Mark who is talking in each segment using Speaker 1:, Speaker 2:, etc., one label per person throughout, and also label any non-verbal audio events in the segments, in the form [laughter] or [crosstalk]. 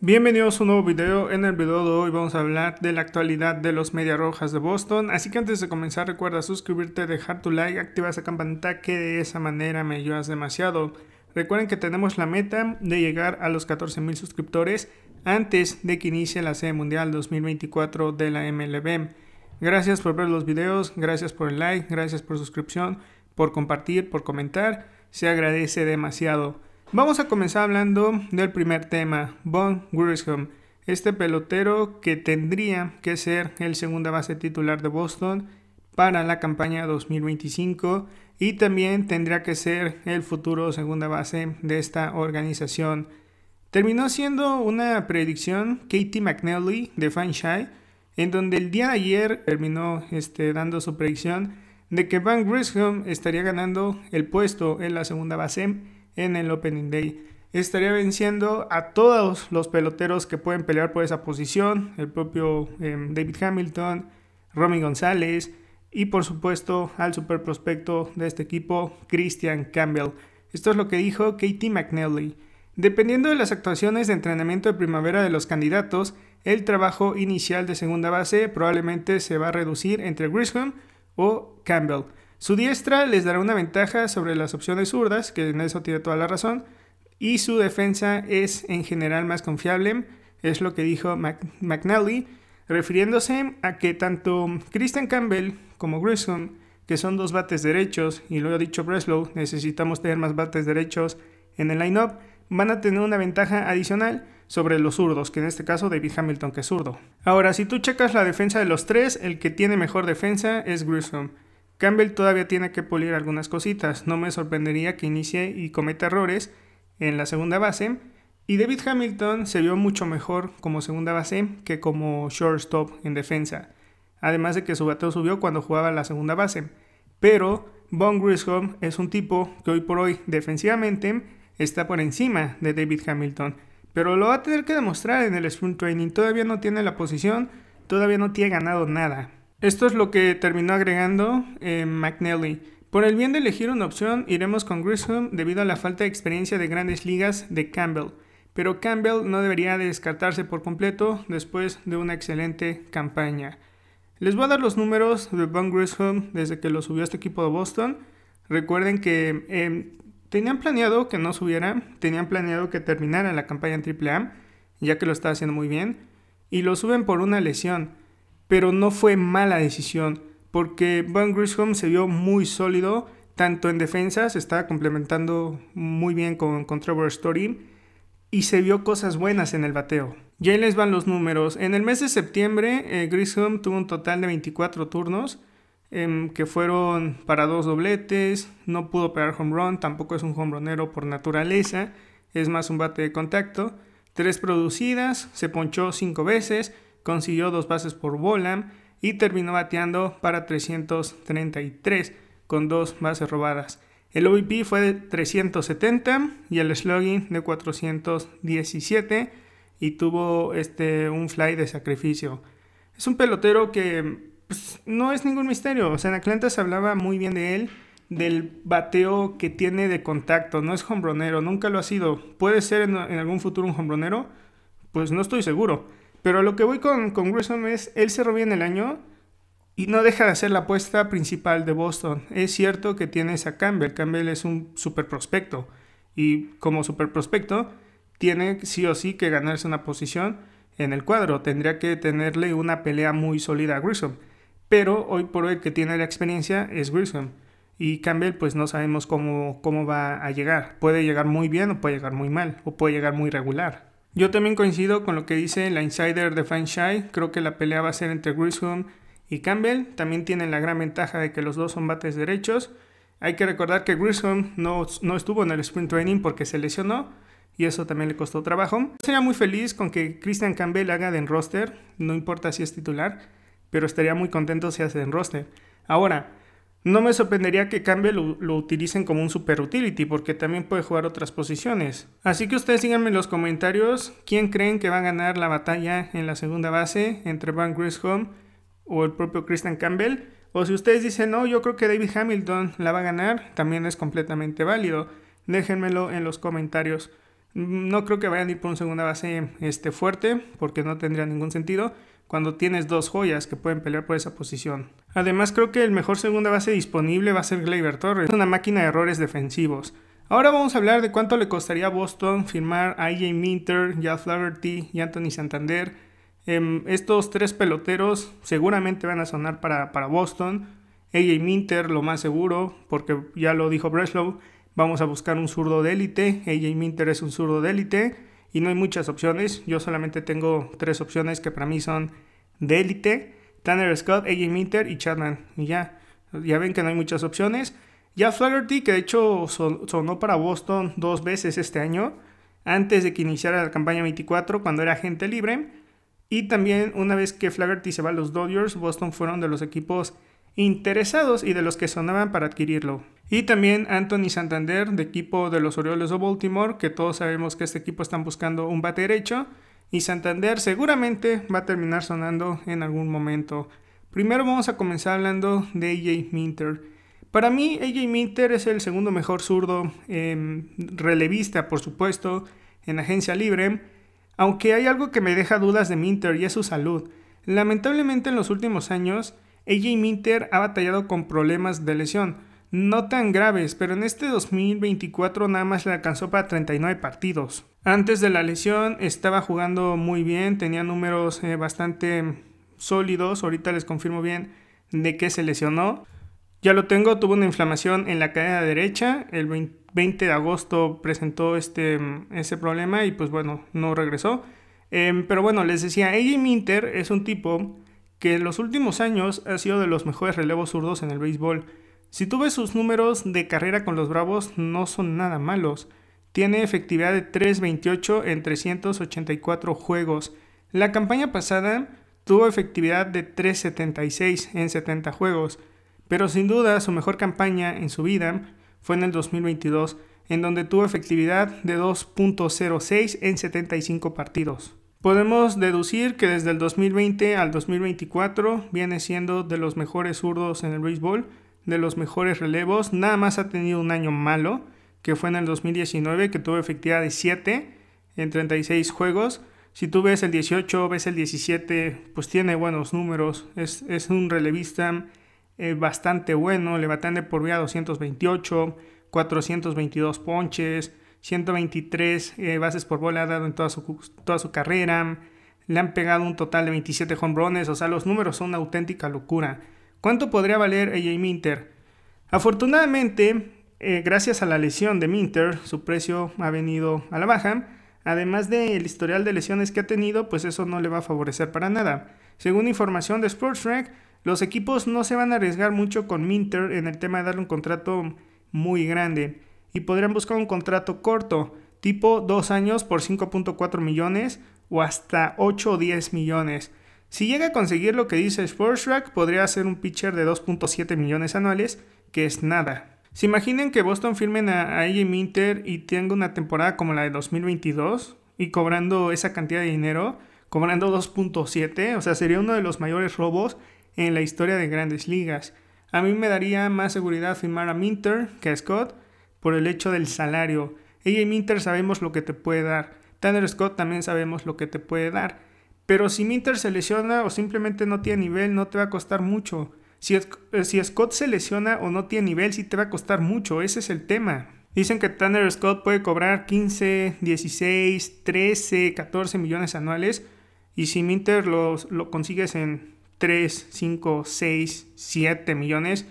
Speaker 1: Bienvenidos a un nuevo video, en el video de hoy vamos a hablar de la actualidad de los Media Rojas de Boston, así que antes de comenzar recuerda suscribirte, dejar tu like, activar esa campanita que de esa manera me ayudas demasiado. Recuerden que tenemos la meta de llegar a los 14.000 suscriptores antes de que inicie la sede mundial 2024 de la MLB. Gracias por ver los videos, gracias por el like, gracias por suscripción, por compartir, por comentar, se agradece demasiado. Vamos a comenzar hablando del primer tema, Von Grisham, este pelotero que tendría que ser el segunda base titular de Boston para la campaña 2025 y también tendría que ser el futuro segunda base de esta organización. Terminó siendo una predicción Katie McNally de FanShy, en donde el día de ayer terminó este, dando su predicción de que Van Grisham estaría ganando el puesto en la segunda base en el Opening Day. Estaría venciendo a todos los peloteros que pueden pelear por esa posición, el propio em, David Hamilton, Romy González y por supuesto al super prospecto de este equipo, Christian Campbell. Esto es lo que dijo Katie McNally. Dependiendo de las actuaciones de entrenamiento de primavera de los candidatos, el trabajo inicial de segunda base probablemente se va a reducir entre Grisham o Campbell. Su diestra les dará una ventaja sobre las opciones zurdas, que en eso tiene toda la razón, y su defensa es en general más confiable, es lo que dijo McNally, refiriéndose a que tanto Christian Campbell como Grissom, que son dos bates derechos, y lo ha dicho Breslow, necesitamos tener más bates derechos en el line-up, van a tener una ventaja adicional sobre los zurdos, que en este caso David Hamilton que es zurdo. Ahora, si tú checas la defensa de los tres, el que tiene mejor defensa es Grissom. Campbell todavía tiene que pulir algunas cositas, no me sorprendería que inicie y cometa errores en la segunda base, y David Hamilton se vio mucho mejor como segunda base que como shortstop en defensa, además de que su bateo subió cuando jugaba la segunda base, pero Von Grisham es un tipo que hoy por hoy defensivamente está por encima de David Hamilton, pero lo va a tener que demostrar en el sprint training, todavía no tiene la posición, todavía no tiene ganado nada, esto es lo que terminó agregando eh, McNally. Por el bien de elegir una opción, iremos con Grisham debido a la falta de experiencia de grandes ligas de Campbell. Pero Campbell no debería descartarse por completo después de una excelente campaña. Les voy a dar los números de Von Grisham desde que lo subió a este equipo de Boston. Recuerden que eh, tenían planeado que no subiera, tenían planeado que terminara la campaña en AAA, ya que lo está haciendo muy bien, y lo suben por una lesión pero no fue mala decisión porque Van Grisham se vio muy sólido tanto en defensa, se estaba complementando muy bien con, Trevor Story y se vio cosas buenas en el bateo. Ya ahí les van los números. En el mes de septiembre, eh, tuvo un total de 24 turnos, em, que fueron para dos dobletes, no pudo pegar home run, tampoco es un home runero por naturaleza, es más un bate de contacto. Tres producidas, se ponchó cinco veces, consiguió dos bases por bola y terminó bateando para 333 con dos bases robadas. El OVP fue de 370 y el slugging de 417 y tuvo este, un fly de sacrificio. Es un pelotero que pues, no es ningún misterio. O sea, en Atlanta se hablaba muy bien de él, del bateo que tiene de contacto. No es hombronero, nunca lo ha sido. Puede ser en, en algún futuro un hombronero, pues no estoy seguro. Pero lo que voy con, Grissom es, él cerró bien el año y no deja de ser la apuesta principal de Boston. Es cierto que tiene a Campbell, Campbell es un super prospecto y como super prospecto tiene sí o sí que ganarse una posición en el cuadro, tendría que tenerle una pelea muy sólida a Grissom. Pero hoy por hoy que tiene la experiencia es Grissom. Y Campbell, pues no sabemos cómo, cómo va a llegar. Puede llegar muy bien o puede llegar muy mal, o puede llegar muy regular. Yo también coincido con lo que dice la insider de Fanshy. Creo que la pelea va a ser entre Grisham y Campbell. También tienen la gran ventaja de que los dos son bates derechos. Hay que recordar que Grisham no, estuvo en el sprint training porque se lesionó y eso también le costó trabajo. Sería muy feliz con que Christian Campbell haga de en roster, no importa si es titular, pero estaría muy contento si hace de en roster. Ahora, no me sorprendería que Campbell lo, utilicen como un super utility porque también puede jugar otras posiciones. Así que ustedes díganme en los comentarios quién creen que va a ganar la batalla en la segunda base entre Van Grisholm o el propio Christian Campbell. O si ustedes dicen no, yo creo que David Hamilton la va a ganar, también es completamente válido. Déjenmelo en los comentarios. No creo que vayan a ir por una segunda base este, fuerte porque no tendría ningún sentido cuando tienes dos joyas que pueden pelear por esa posición. Además creo que el mejor segunda base disponible va a ser Gleyber Torres, una máquina de errores defensivos. Ahora vamos a hablar de cuánto le costaría a Boston firmar a AJ Minter, Jeff Flaherty y Anthony Santander. Em, estos tres peloteros seguramente van a sonar para, para Boston. AJ Minter lo más seguro, porque ya lo dijo Breslow, vamos a buscar un zurdo de élite. AJ Minter es un zurdo de élite y no hay muchas opciones. Yo solamente tengo tres opciones que para mí son de élite, Tanner Scott, AJ Minter y Chapman. Y ya, ya ven que no hay muchas opciones. Ya Flaherty, que de hecho sonó para Boston dos veces este año, antes de que iniciara la campaña 24, cuando era agente libre. Y también una vez que Flaherty se va a los Dodgers, Boston fueron de los equipos interesados y de los que sonaban para adquirirlo. Y también Anthony Santander, de equipo de los Orioles de Baltimore, que todos sabemos que este equipo están buscando un bate derecho. Y Santander seguramente va a terminar sonando en algún momento. Primero vamos a comenzar hablando de AJ Minter. Para mí, AJ Minter es el segundo mejor zurdo em, relevista, por supuesto, en agencia libre. Aunque hay algo que me deja dudas de Minter y es su salud. Lamentablemente en los últimos años AJ Minter ha batallado con problemas de lesión, no tan graves, pero en este 2024 nada más le alcanzó para 39 partidos. Antes de la lesión estaba jugando muy bien, tenía números eh, bastante sólidos, ahorita les confirmo bien de que se lesionó. Ya lo tengo, tuvo una inflamación en la cadera derecha, el 20 de agosto presentó este, ese problema y pues bueno, no regresó. Em, pero bueno, les decía, AJ Minter es un tipo que en los últimos años ha sido de los mejores relevos zurdos en el béisbol. Si tuve sus números de carrera con los Bravos, no son nada malos. Tiene efectividad de 3.28 en 384 juegos. La campaña pasada tuvo efectividad de 3.76 en 70 juegos, pero sin duda su mejor campaña en su vida fue en el 2022, en donde tuvo efectividad de 2.06 en 75 partidos. Podemos deducir que desde el 2020 al 2024 viene siendo de los mejores zurdos en el béisbol, de los mejores relevos, nada más ha tenido un año malo, que fue en el 2019, que tuvo efectividad de 7 en 36 juegos. Si tú ves el 18, ves el 17, pues tiene buenos números, es, un relevista eh, bastante bueno, le batan de por vida 228, 422 ponches, 123 eh, bases por bola ha dado en toda su, carrera. Le han pegado un total de 27 home runs. O sea, los números son una auténtica locura. ¿Cuánto podría valer AJ Minter? Afortunadamente, eh, gracias a la lesión de Minter, su precio ha venido a la baja. Además del historial de lesiones que ha tenido, pues eso no le va a favorecer para nada. Según información de Sports los equipos no se van a arriesgar mucho con Minter en el tema de darle un contrato muy grande y podrían buscar un contrato corto, tipo 2 años por 5.4 millones o hasta 8 o 10 millones. Si llega a conseguir lo que dice track podría ser un pitcher de 2.7 millones anuales, que es nada. ¿Se imaginen que Boston firmen a, AJ Minter y tenga una temporada como la de 2022 y cobrando esa cantidad de dinero, cobrando 2.7? O sea, sería uno de los mayores robos en la historia de grandes ligas. A mí me daría más seguridad firmar a Minter que a Scott, por el hecho del salario. Ella y Minter sabemos lo que te puede dar. Tanner Scott también sabemos lo que te puede dar. Pero si Minter se lesiona o simplemente no tiene nivel, no te va a costar mucho. Si, eh, si Scott se lesiona o no tiene nivel, Si te va a costar mucho. Ese es el tema. Dicen que Tanner Scott puede cobrar 15, 16, 13, 14 millones anuales. Y si Minter lo, lo consigues en 3, 5, 6, 7 millones,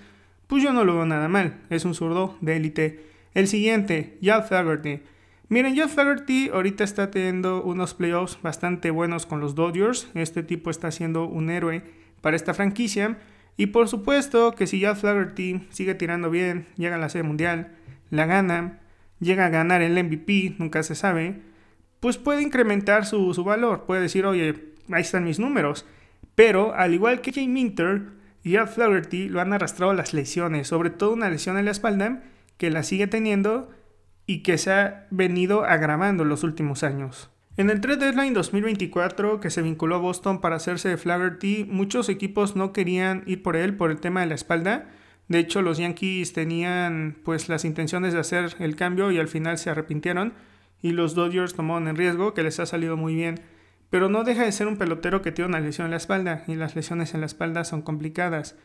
Speaker 1: pues yo no lo veo nada mal. Es un zurdo de élite. El siguiente, ya Flaggerty. Miren, Jeff Flaherty ahorita está teniendo unos playoffs bastante buenos con los Dodgers. Este tipo está siendo un héroe para esta franquicia. Y por supuesto que si Jeff Flaherty sigue tirando bien, llega a la Serie Mundial, la gana, llega a ganar el MVP, nunca se sabe, pues puede incrementar su, valor. Puede decir, oye, ahí están mis números. Pero al igual que Jay Minter, Jeff Flaherty lo han arrastrado las lesiones, sobre todo una lesión en la espalda que la sigue teniendo y que se ha venido agravando en los últimos años. En el 3 deadline 2024 que se vinculó a Boston para hacerse de Flaherty, muchos equipos no querían ir por él por el tema de la espalda. De hecho, los Yankees tenían pues las intenciones de hacer el cambio y al final se arrepintieron y los Dodgers tomaron el riesgo que les ha salido muy bien. Pero no deja de ser un pelotero que tiene una lesión en la espalda y las lesiones en la espalda son complicadas.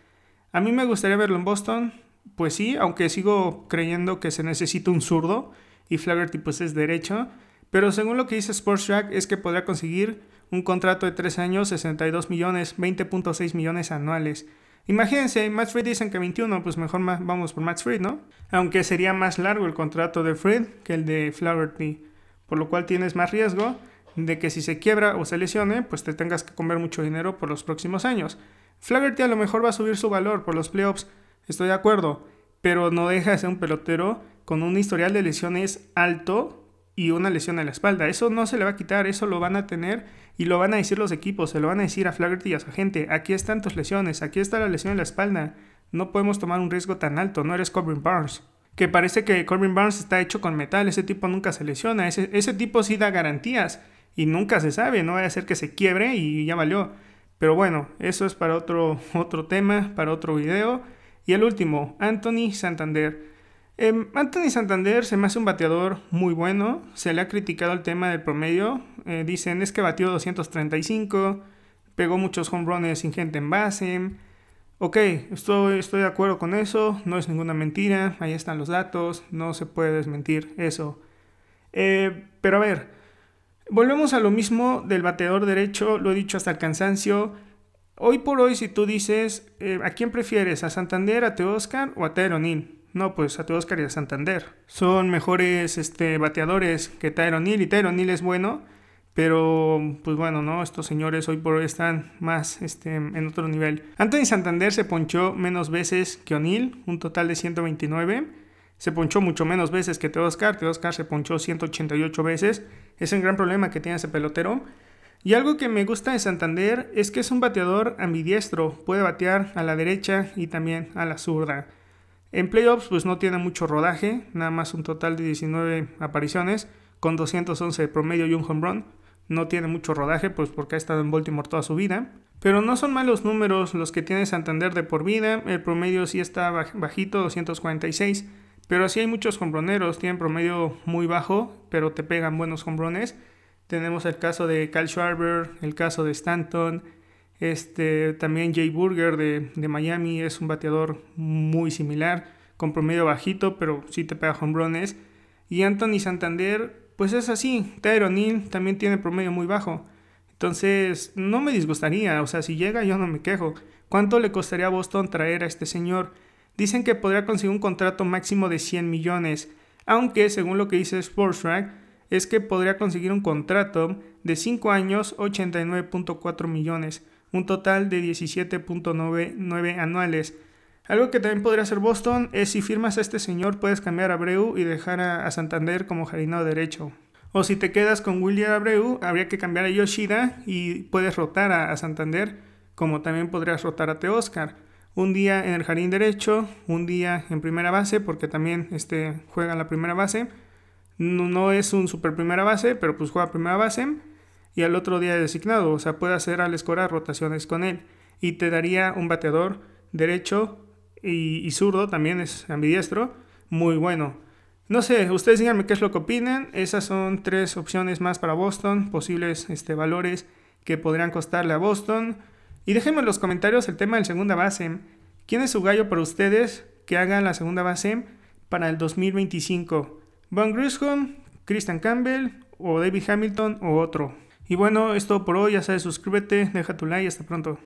Speaker 1: A mí me gustaría verlo en Boston, pues sí, aunque sigo creyendo que se necesita un zurdo y Flaherty pues es derecho, pero según lo que dice Sports Track es que podrá conseguir un contrato de 3 años, 62 millones, 20.6 millones anuales. Imagínense, Max Fried dicen que 21, pues mejor vamos por Max Fried, ¿no? Aunque sería más largo el contrato de Fried que el de Flaherty, por lo cual tienes más riesgo de que si se quiebra o se lesione, pues te tengas que comer mucho dinero por los próximos años. Flaherty a lo mejor va a subir su valor por los playoffs, Estoy de acuerdo, pero no deja de ser un pelotero con un historial de lesiones alto y una lesión en la espalda. Eso no se le va a quitar, eso lo van a tener y lo van a decir los equipos, se lo van a decir a Flaherty y a su gente. Aquí están tus lesiones, aquí está la lesión en la espalda. No podemos tomar un riesgo tan alto, no eres Corbin Barnes. Que parece que Corbin Barnes está hecho con metal, ese tipo nunca se lesiona, ese, tipo sí da garantías y nunca se sabe, no va a ser que se quiebre y ya valió. Pero bueno, eso es para otro, [laughs] otro tema, para otro video. Y el último, Anthony Santander. Em, Anthony Santander se me hace un bateador muy bueno. Se le ha criticado el tema del promedio. Eh, dicen es que batió 235, pegó muchos home runs sin gente en base. Ok, estoy, estoy de acuerdo con eso, no es ninguna mentira, ahí están los datos, no se puede desmentir eso. Eh, pero a ver, volvemos a lo mismo del bateador derecho, lo he dicho hasta el cansancio. Hoy por hoy, si tú dices, eh, ¿a quién prefieres? ¿A Santander, a Teoscar o a Tyron No, pues a Teoscar y a Santander. Son mejores este, bateadores que Tyron y es bueno, pero pues bueno, ¿no? Estos señores hoy por hoy están más este, en otro nivel. Anthony Santander se ponchó menos veces que O'Neill, un total de 129. Se ponchó mucho menos veces que Teoscar Teoscar se ponchó 188 veces. Es un gran problema que tiene ese pelotero. Y algo que me gusta de Santander es que es un bateador ambidiestro, puede batear a la derecha y también a la zurda. En playoffs pues no tiene mucho rodaje, nada más un total de 19 apariciones con 211 de promedio y un home run. No tiene mucho rodaje pues porque ha estado en Baltimore toda su vida. Pero no son malos números los que tiene Santander de por vida, el promedio sí está bajito, 246. Pero así hay muchos hombroneros, tienen promedio muy bajo, pero te pegan buenos hombrones. Tenemos el caso de Cal Schwarber, el caso de Stanton, este, también Jay Burger de, Miami es un bateador muy similar, con promedio bajito, pero sí te pega hombrones. Y Anthony Santander, pues es así. Tyron también tiene promedio muy bajo. Entonces, no me disgustaría, o sea, si llega yo no me quejo. ¿Cuánto le costaría a Boston traer a este señor? Dicen que podría conseguir un contrato máximo de 100 millones, aunque según lo que dice Sports es que podría conseguir un contrato de 5 años 89.4 millones, un total de 17.99 anuales. Algo que también podría hacer Boston es si firmas a este señor puedes cambiar a Abreu y dejar a, Santander como jardinado derecho. O si te quedas con William Abreu, habría que cambiar a Yoshida y puedes rotar a, Santander, como también podrías rotar a Teóscar. Un día en el jardín derecho, un día en primera base, porque también este, juega en la primera base no, es un super primera base, pero pues juega primera base y al otro día designado, o sea, puede hacer al escorar rotaciones con él y te daría un bateador derecho y, zurdo, también es ambidiestro, muy bueno. No sé, ustedes díganme qué es lo que opinan. Esas son tres opciones más para Boston, posibles este, valores que podrían costarle a Boston. Y déjenme en los comentarios el tema del segunda base. ¿Quién es su gallo para ustedes que hagan la segunda base para el 2025? Van Grisham, Christian Campbell o David Hamilton o otro. Y bueno, es todo por hoy, ya sabes, suscríbete, deja tu like, hasta pronto.